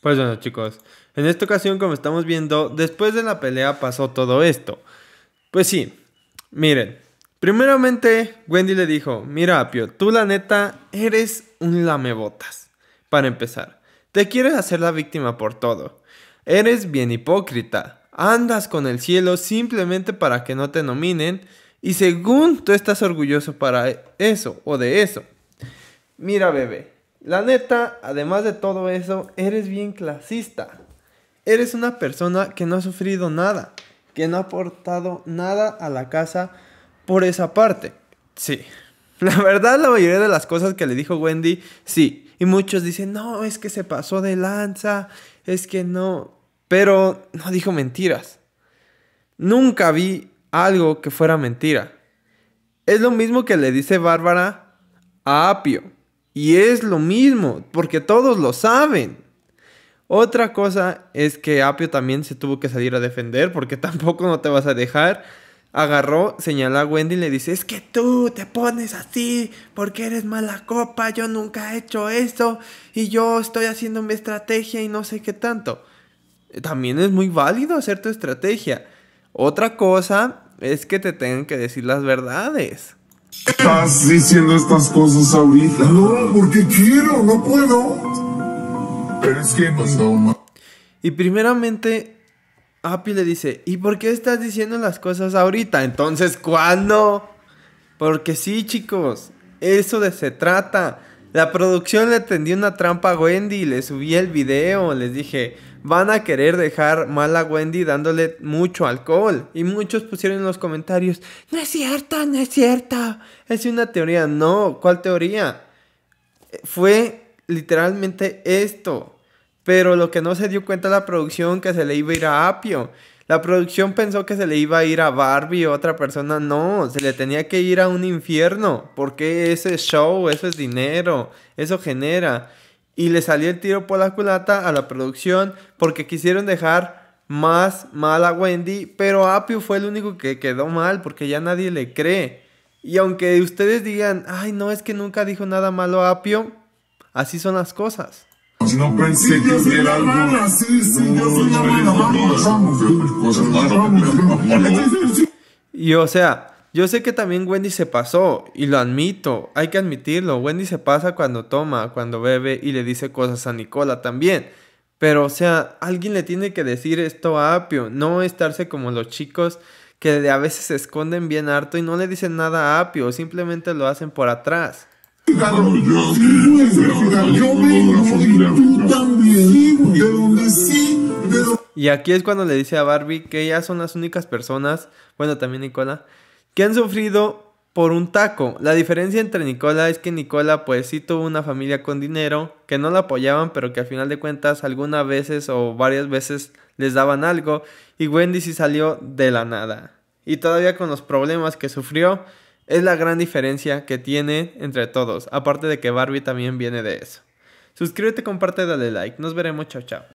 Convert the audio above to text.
Pues bueno chicos, en esta ocasión como estamos viendo, después de la pelea pasó todo esto. Pues sí, miren, primeramente Wendy le dijo, mira Apio, tú la neta eres un lamebotas, para empezar. Te quieres hacer la víctima por todo. Eres bien hipócrita. Andas con el cielo simplemente para que no te nominen y según tú estás orgulloso para eso o de eso. Mira, bebé, la neta, además de todo eso, eres bien clasista. Eres una persona que no ha sufrido nada, que no ha aportado nada a la casa por esa parte. Sí. La verdad, la mayoría de las cosas que le dijo Wendy, sí. Y muchos dicen, no, es que se pasó de lanza, es que no. Pero no dijo mentiras. Nunca vi algo que fuera mentira. Es lo mismo que le dice Bárbara a Apio. Y es lo mismo, porque todos lo saben. Otra cosa es que Apio también se tuvo que salir a defender, porque tampoco no te vas a dejar. Agarró, señala a Wendy y le dice, es que tú te pones así, porque eres mala copa, yo nunca he hecho esto, y yo estoy haciendo mi estrategia y no sé qué tanto. También es muy válido hacer tu estrategia otra cosa es que te tengan que decir las verdades. Estás diciendo estas cosas ahorita. No, porque quiero, no puedo. Pero es que no. Y primeramente, Api le dice, ¿y por qué estás diciendo las cosas ahorita? Entonces, ¿cuándo? Porque sí, chicos, eso de se trata. La producción le tendió una trampa a Wendy y le subí el video. Les dije, van a querer dejar mal a Wendy dándole mucho alcohol. Y muchos pusieron en los comentarios, no es cierta, no es cierta. Es una teoría. No, ¿cuál teoría? Fue literalmente esto. Pero lo que no se dio cuenta la producción que se le iba a ir a Apio. La producción pensó que se le iba a ir a Barbie, otra persona no, se le tenía que ir a un infierno, porque ese show, eso es dinero, eso genera. Y le salió el tiro por la culata a la producción porque quisieron dejar más mal a Wendy, pero Apio fue el único que quedó mal porque ya nadie le cree. Y aunque ustedes digan, ay, no, es que nunca dijo nada malo a Apio, así son las cosas yo Y o sea, yo sé que también Wendy se pasó, y lo admito, hay que admitirlo. Wendy se pasa cuando toma, cuando bebe y le dice cosas a Nicola también. Pero, o sea, alguien le tiene que decir esto a Apio, no estarse como los chicos que a veces se esconden bien harto y no le dicen nada a Apio, simplemente lo hacen por atrás. Y aquí es cuando le dice a Barbie que ellas son las únicas personas, bueno, también Nicola, que han sufrido por un taco. La diferencia entre Nicola es que Nicola pues sí tuvo una familia con dinero, que no la apoyaban, pero que al final de cuentas algunas veces o varias veces les daban algo, y Wendy sí salió de la nada. Y todavía con los problemas que sufrió, es la gran diferencia que tiene entre todos, aparte de que Barbie también viene de eso. Suscríbete, comparte, dale like. Nos veremos, chao, chao.